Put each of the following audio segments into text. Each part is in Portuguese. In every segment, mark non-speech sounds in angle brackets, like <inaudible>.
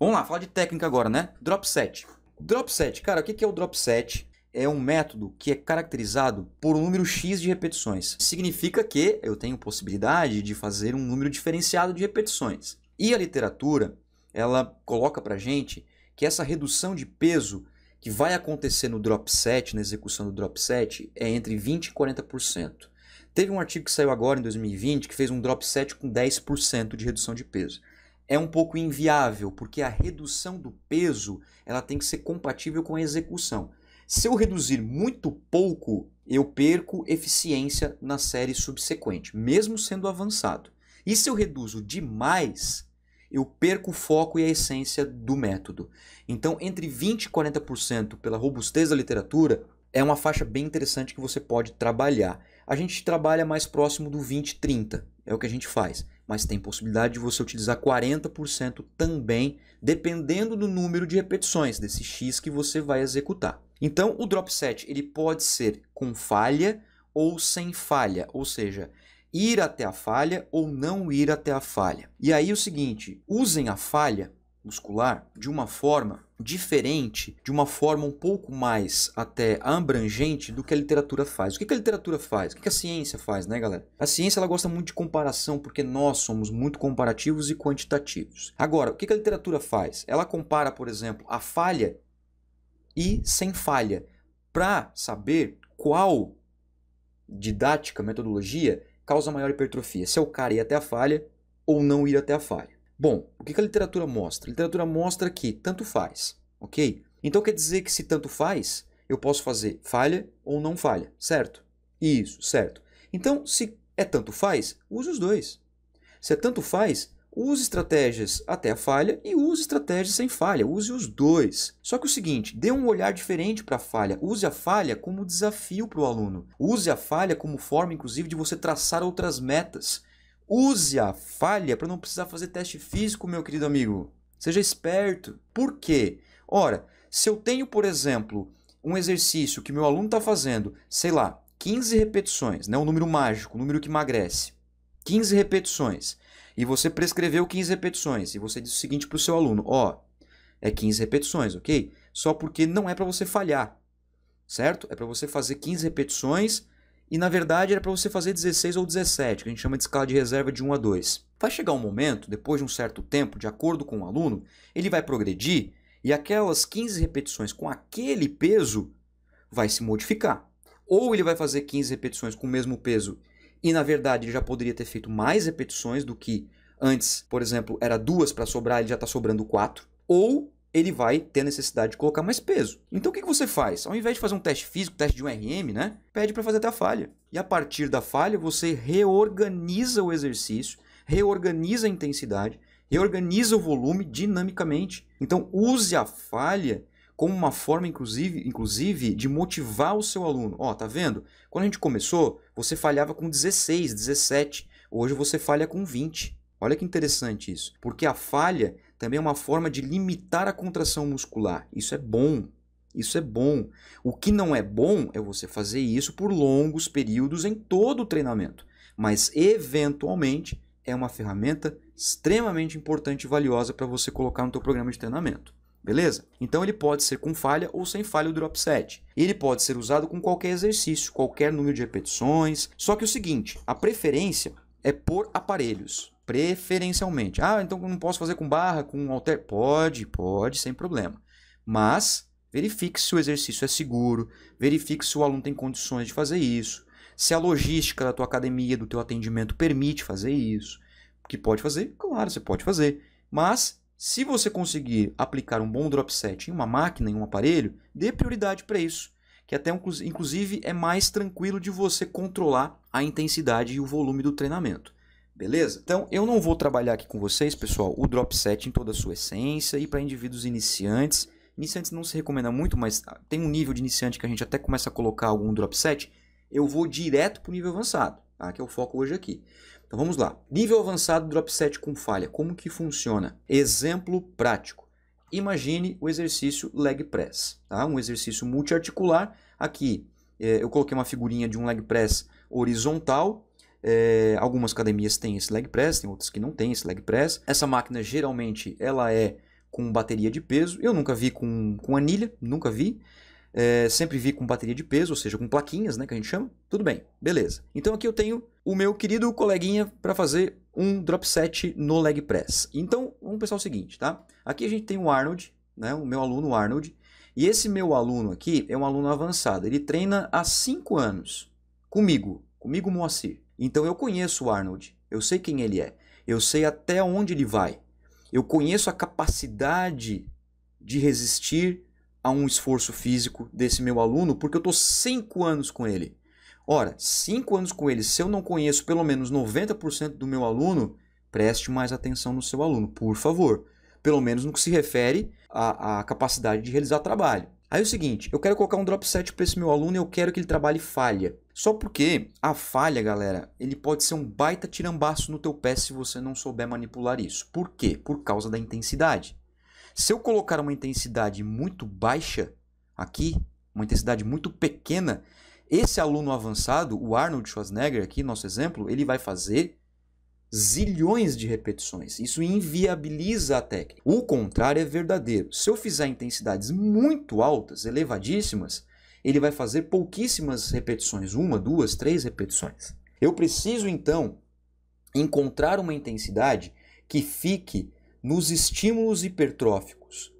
Vamos lá, falar de técnica agora, né? Drop set. Drop set, cara, o que é o drop set? É um método que é caracterizado por um número X de repetições. Significa que eu tenho possibilidade de fazer um número diferenciado de repetições. E a literatura, ela coloca pra gente que essa redução de peso que vai acontecer no drop set, na execução do drop set, é entre 20% e 40%. Teve um artigo que saiu agora em 2020 que fez um drop set com 10% de redução de peso é um pouco inviável, porque a redução do peso ela tem que ser compatível com a execução. Se eu reduzir muito pouco, eu perco eficiência na série subsequente, mesmo sendo avançado. E se eu reduzo demais, eu perco o foco e a essência do método. Então, entre 20 e 40% pela robustez da literatura, é uma faixa bem interessante que você pode trabalhar. A gente trabalha mais próximo do 20 30, é o que a gente faz mas tem possibilidade de você utilizar 40% também, dependendo do número de repetições desse X que você vai executar. Então, o drop set ele pode ser com falha ou sem falha, ou seja, ir até a falha ou não ir até a falha. E aí é o seguinte, usem a falha muscular de uma forma diferente, de uma forma um pouco mais até abrangente do que a literatura faz. O que a literatura faz? O que a ciência faz, né, galera? A ciência ela gosta muito de comparação porque nós somos muito comparativos e quantitativos. Agora, o que a literatura faz? Ela compara, por exemplo, a falha e sem falha para saber qual didática, metodologia causa maior hipertrofia, se é o cara ir até a falha ou não ir até a falha. Bom, o que a literatura mostra? A literatura mostra que tanto faz, ok? Então quer dizer que se tanto faz, eu posso fazer falha ou não falha, certo? Isso, certo. Então, se é tanto faz, use os dois. Se é tanto faz, use estratégias até a falha e use estratégias sem falha, use os dois. Só que o seguinte, dê um olhar diferente para a falha, use a falha como desafio para o aluno, use a falha como forma, inclusive, de você traçar outras metas, Use a falha para não precisar fazer teste físico, meu querido amigo. Seja esperto. Por quê? Ora, se eu tenho, por exemplo, um exercício que meu aluno está fazendo, sei lá, 15 repetições, né? um número mágico, um número que emagrece. 15 repetições. E você prescreveu 15 repetições. E você diz o seguinte para o seu aluno: ó, é 15 repetições, ok? Só porque não é para você falhar, certo? É para você fazer 15 repetições e na verdade era para você fazer 16 ou 17, que a gente chama de escala de reserva de 1 a 2. Vai chegar um momento, depois de um certo tempo, de acordo com o aluno, ele vai progredir e aquelas 15 repetições com aquele peso vai se modificar. Ou ele vai fazer 15 repetições com o mesmo peso e na verdade ele já poderia ter feito mais repetições do que antes, por exemplo, era duas para sobrar, ele já está sobrando quatro. Ou ele vai ter necessidade de colocar mais peso. Então o que, que você faz? Ao invés de fazer um teste físico, teste de um RM, né? Pede para fazer até a falha. E a partir da falha, você reorganiza o exercício, reorganiza a intensidade, reorganiza o volume dinamicamente. Então use a falha como uma forma, inclusive, inclusive de motivar o seu aluno. Ó, tá vendo? Quando a gente começou, você falhava com 16, 17. Hoje você falha com 20. Olha que interessante isso. Porque a falha também é uma forma de limitar a contração muscular. Isso é bom. Isso é bom. O que não é bom é você fazer isso por longos períodos em todo o treinamento. Mas, eventualmente, é uma ferramenta extremamente importante e valiosa para você colocar no seu programa de treinamento. Beleza? Então ele pode ser com falha ou sem falha o drop set. Ele pode ser usado com qualquer exercício, qualquer número de repetições. Só que é o seguinte, a preferência é por aparelhos preferencialmente. Ah, então não posso fazer com barra, com alter? Pode, pode, sem problema. Mas verifique se o exercício é seguro, verifique se o aluno tem condições de fazer isso, se a logística da tua academia, do teu atendimento permite fazer isso. Que pode fazer? Claro, você pode fazer. Mas se você conseguir aplicar um bom drop set em uma máquina, em um aparelho, dê prioridade para isso que até inclusive é mais tranquilo de você controlar a intensidade e o volume do treinamento. Beleza? Então, eu não vou trabalhar aqui com vocês, pessoal, o drop set em toda a sua essência e para indivíduos iniciantes. Iniciantes não se recomenda muito, mas ah, tem um nível de iniciante que a gente até começa a colocar algum drop set. Eu vou direto para o nível avançado, tá? que é o foco hoje aqui. Então, vamos lá. Nível avançado, drop set com falha. Como que funciona? Exemplo prático. Imagine o exercício leg press, tá? um exercício multiarticular. Aqui, eh, eu coloquei uma figurinha de um leg press horizontal é, algumas academias têm esse leg press, tem outras que não têm esse leg press. Essa máquina geralmente ela é com bateria de peso. Eu nunca vi com, com anilha, nunca vi. É, sempre vi com bateria de peso, ou seja, com plaquinhas, né, que a gente chama. Tudo bem, beleza. Então aqui eu tenho o meu querido coleguinha para fazer um drop set no leg press. Então vamos pensar o seguinte, tá? Aqui a gente tem o Arnold, né, o meu aluno Arnold. E esse meu aluno aqui é um aluno avançado. Ele treina há 5 anos comigo, comigo Moacir. Então eu conheço o Arnold, eu sei quem ele é, eu sei até onde ele vai, eu conheço a capacidade de resistir a um esforço físico desse meu aluno, porque eu estou cinco anos com ele. Ora, cinco anos com ele, se eu não conheço pelo menos 90% do meu aluno, preste mais atenção no seu aluno, por favor. Pelo menos no que se refere à, à capacidade de realizar trabalho. Aí é o seguinte, eu quero colocar um drop set para esse meu aluno e eu quero que ele trabalhe falha. Só porque a falha, galera, ele pode ser um baita tirambaço no teu pé se você não souber manipular isso. Por quê? Por causa da intensidade. Se eu colocar uma intensidade muito baixa aqui, uma intensidade muito pequena, esse aluno avançado, o Arnold Schwarzenegger aqui, nosso exemplo, ele vai fazer zilhões de repetições. Isso inviabiliza a técnica. O contrário é verdadeiro. Se eu fizer intensidades muito altas, elevadíssimas, ele vai fazer pouquíssimas repetições uma, duas, três repetições. Eu preciso então encontrar uma intensidade que fique nos estímulos hipertróficos.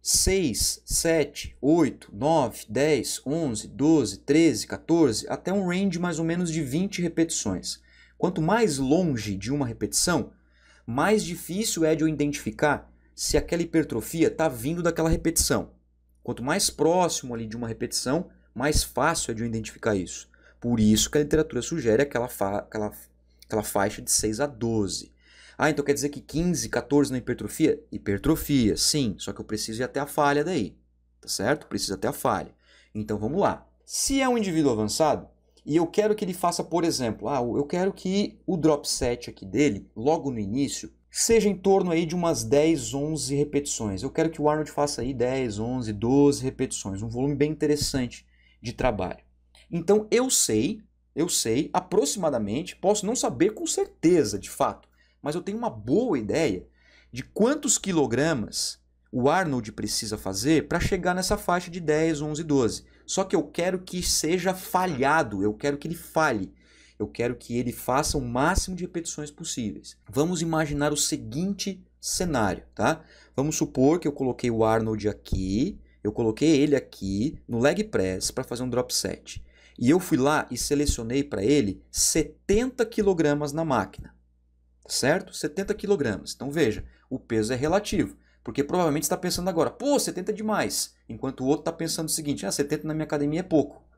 6, 7, 8, 9, 10, 11, 12, 13, 14, até um range mais ou menos de 20 repetições. Quanto mais longe de uma repetição, mais difícil é de eu identificar se aquela hipertrofia está vindo daquela repetição. Quanto mais próximo ali de uma repetição, mais fácil é de eu identificar isso. Por isso que a literatura sugere aquela, fa aquela, aquela faixa de 6 a 12. Ah, então quer dizer que 15, 14 na hipertrofia? Hipertrofia, sim, só que eu preciso ir até a falha daí, tá certo? Preciso até a falha. Então vamos lá. Se é um indivíduo avançado e eu quero que ele faça, por exemplo, ah, eu quero que o drop set aqui dele, logo no início, seja em torno aí de umas 10, 11 repetições. Eu quero que o Arnold faça aí 10, 11, 12 repetições, um volume bem interessante de trabalho. Então eu sei, eu sei aproximadamente, posso não saber com certeza de fato, mas eu tenho uma boa ideia de quantos quilogramas o Arnold precisa fazer para chegar nessa faixa de 10, 11, 12. Só que eu quero que seja falhado, eu quero que ele falhe. Eu quero que ele faça o máximo de repetições possíveis. Vamos imaginar o seguinte cenário, tá? Vamos supor que eu coloquei o Arnold aqui, eu coloquei ele aqui no leg press para fazer um drop set. E eu fui lá e selecionei para ele 70 kg na máquina. Certo? 70 kg. Então veja, o peso é relativo. Porque provavelmente está pensando agora, pô, 70 é demais. Enquanto o outro está pensando o seguinte, ah, 70 na minha academia é pouco. <laughs>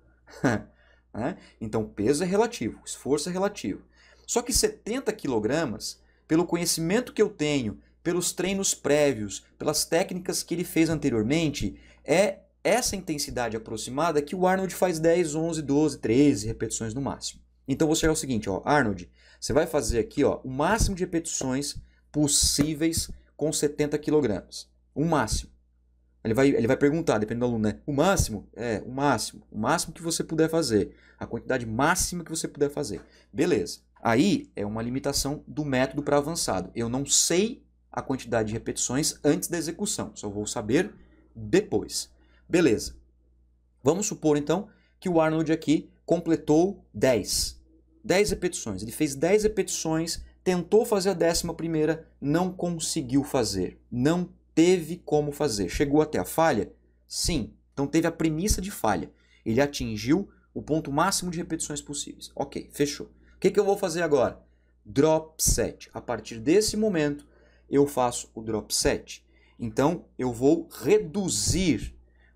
Né? Então, peso é relativo, esforço é relativo. Só que 70 quilogramas, pelo conhecimento que eu tenho, pelos treinos prévios, pelas técnicas que ele fez anteriormente, é essa intensidade aproximada que o Arnold faz 10, 11, 12, 13 repetições no máximo. Então você é o seguinte, ó, Arnold, você vai fazer aqui ó, o máximo de repetições possíveis com 70 quilogramas. O máximo. Ele vai, ele vai perguntar, dependendo do aluno, né? O máximo? É, o máximo. O máximo que você puder fazer. A quantidade máxima que você puder fazer. Beleza. Aí é uma limitação do método para avançado. Eu não sei a quantidade de repetições antes da execução. Só vou saber depois. Beleza. Vamos supor, então, que o Arnold aqui completou 10. 10 repetições. Ele fez 10 repetições, tentou fazer a décima primeira, não conseguiu fazer. Não teve como fazer. Chegou até a falha? Sim. Então teve a premissa de falha. Ele atingiu o ponto máximo de repetições possíveis. Ok, fechou. O que, que eu vou fazer agora? Drop set. A partir desse momento, eu faço o drop set. Então, eu vou reduzir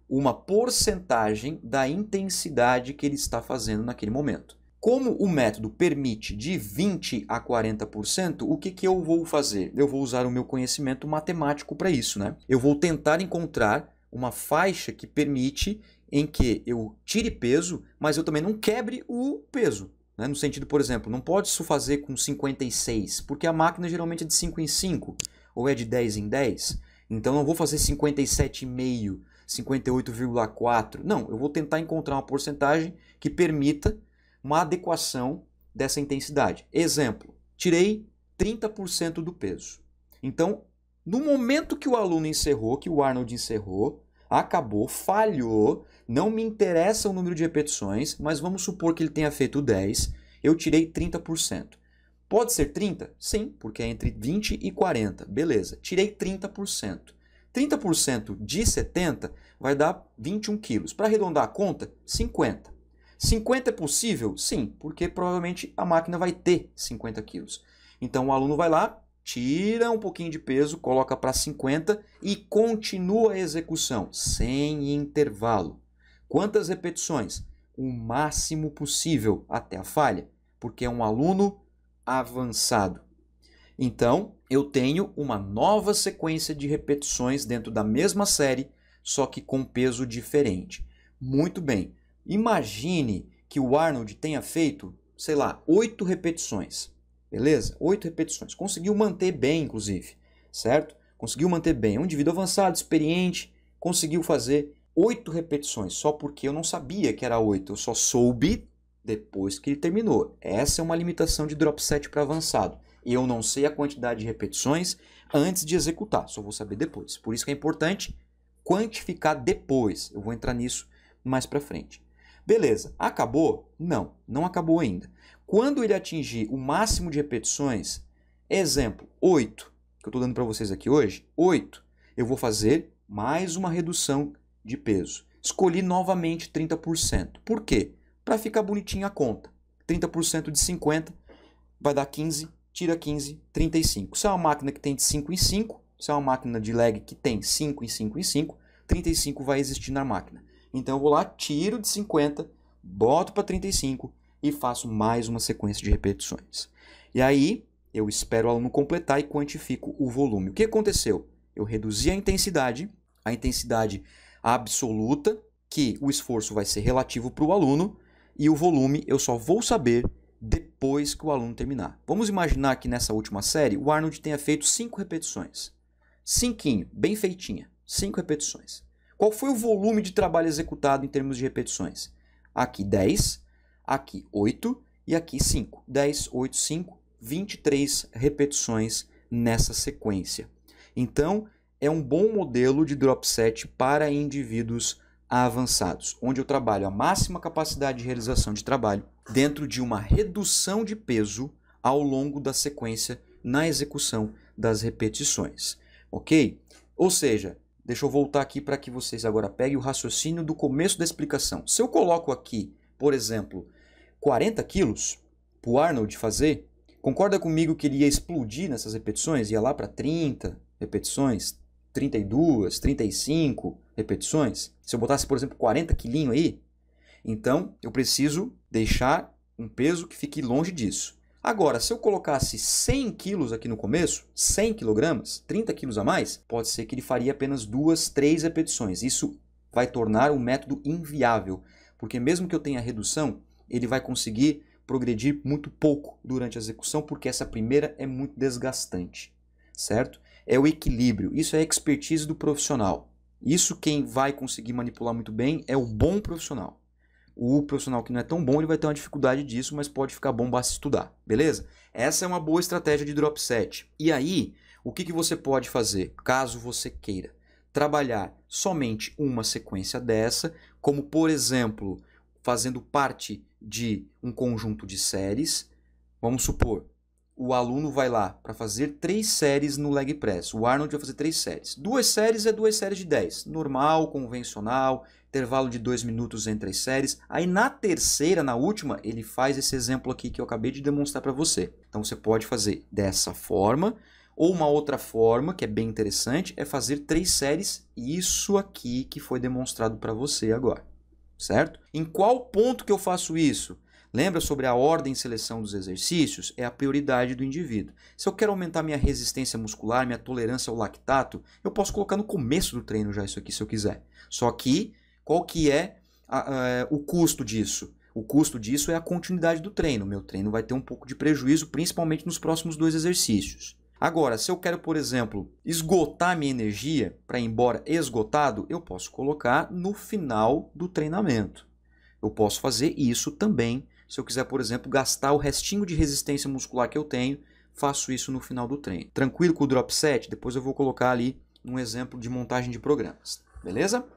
uma porcentagem da intensidade que ele está fazendo naquele momento. Como o método permite de 20 a 40%, o que, que eu vou fazer? Eu vou usar o meu conhecimento matemático para isso, né? Eu vou tentar encontrar uma faixa que permite em que eu tire peso, mas eu também não quebre o peso. Né? No sentido, por exemplo, não pode isso fazer com 56, porque a máquina geralmente é de 5 em 5, ou é de 10 em 10. Então não vou fazer 57,5, 58,4. Não, eu vou tentar encontrar uma porcentagem que permita uma adequação dessa intensidade. Exemplo, tirei 30% do peso. Então, no momento que o aluno encerrou, que o Arnold encerrou, acabou, falhou, não me interessa o número de repetições, mas vamos supor que ele tenha feito 10, eu tirei 30%. Pode ser 30? Sim, porque é entre 20 e 40. Beleza, tirei 30%. 30% de 70 vai dar 21 quilos. Para arredondar a conta, 50. 50 é possível? Sim, porque provavelmente a máquina vai ter 50 quilos. Então o aluno vai lá, tira um pouquinho de peso, coloca para 50 e continua a execução, sem intervalo. Quantas repetições? O máximo possível até a falha, porque é um aluno avançado. Então, eu tenho uma nova sequência de repetições dentro da mesma série, só que com peso diferente. Muito bem. Imagine que o Arnold tenha feito, sei lá, oito repetições. Beleza? Oito repetições. Conseguiu manter bem, inclusive. Certo? Conseguiu manter bem. É um indivíduo avançado, experiente, conseguiu fazer oito repetições. Só porque eu não sabia que era oito. Eu só soube depois que ele terminou. Essa é uma limitação de drop set para avançado. Eu não sei a quantidade de repetições antes de executar. Só vou saber depois. Por isso que é importante quantificar depois. Eu vou entrar nisso mais para frente. Beleza, acabou? Não, não acabou ainda. Quando ele atingir o máximo de repetições, exemplo, 8, que eu estou dando para vocês aqui hoje, 8, eu vou fazer mais uma redução de peso. Escolhi novamente 30%. Por quê? Para ficar bonitinha a conta. 30% de 50 vai dar 15, tira 15, 35. Se é uma máquina que tem de 5 em 5, se é uma máquina de lag que tem 5 em 5 em 5, 35 vai existir na máquina. Então eu vou lá, tiro de 50, boto para 35 e faço mais uma sequência de repetições. E aí eu espero o aluno completar e quantifico o volume. O que aconteceu? Eu reduzi a intensidade, a intensidade absoluta, que o esforço vai ser relativo para o aluno, e o volume eu só vou saber depois que o aluno terminar. Vamos imaginar que nessa última série o Arnold tenha feito 5 repetições. Cinquinho, bem feitinha, 5 repetições. Qual foi o volume de trabalho executado em termos de repetições? Aqui 10, aqui 8 e aqui 5. 10, 8, 5, 23 repetições nessa sequência. Então, é um bom modelo de drop set para indivíduos avançados, onde eu trabalho a máxima capacidade de realização de trabalho dentro de uma redução de peso ao longo da sequência na execução das repetições, ok? Ou seja, Deixa eu voltar aqui para que vocês agora peguem o raciocínio do começo da explicação. Se eu coloco aqui, por exemplo, 40 quilos para o Arnold fazer, concorda comigo que ele ia explodir nessas repetições? Ia lá para 30 repetições, 32, 35 repetições? Se eu botasse, por exemplo, 40 quilinhos aí, então eu preciso deixar um peso que fique longe disso. Agora, se eu colocasse 100 quilos aqui no começo, 100 quilogramas, 30 quilos a mais, pode ser que ele faria apenas duas, três repetições. Isso vai tornar o método inviável, porque mesmo que eu tenha redução, ele vai conseguir progredir muito pouco durante a execução, porque essa primeira é muito desgastante, certo? É o equilíbrio, isso é a expertise do profissional. Isso quem vai conseguir manipular muito bem é o bom profissional. O profissional que não é tão bom, ele vai ter uma dificuldade disso, mas pode ficar bom, basta estudar, beleza? Essa é uma boa estratégia de drop set. E aí, o que, que você pode fazer, caso você queira? Trabalhar somente uma sequência dessa, como por exemplo, fazendo parte de um conjunto de séries. Vamos supor, o aluno vai lá para fazer três séries no leg press. O Arnold vai fazer três séries. Duas séries é duas séries de 10. Normal, convencional, intervalo de dois minutos entre as séries. Aí na terceira, na última, ele faz esse exemplo aqui que eu acabei de demonstrar para você. Então você pode fazer dessa forma. Ou uma outra forma, que é bem interessante, é fazer três séries. Isso aqui que foi demonstrado para você agora. Certo? Em qual ponto que eu faço isso? Lembra sobre a ordem e seleção dos exercícios? É a prioridade do indivíduo. Se eu quero aumentar minha resistência muscular, minha tolerância ao lactato, eu posso colocar no começo do treino já isso aqui, se eu quiser. Só que, qual que é a, a, o custo disso? O custo disso é a continuidade do treino. Meu treino vai ter um pouco de prejuízo, principalmente nos próximos dois exercícios. Agora, se eu quero, por exemplo, esgotar minha energia para ir embora esgotado, eu posso colocar no final do treinamento. Eu posso fazer isso também se eu quiser, por exemplo, gastar o restinho de resistência muscular que eu tenho, faço isso no final do treino. Tranquilo com o drop set? Depois eu vou colocar ali um exemplo de montagem de programas. Beleza?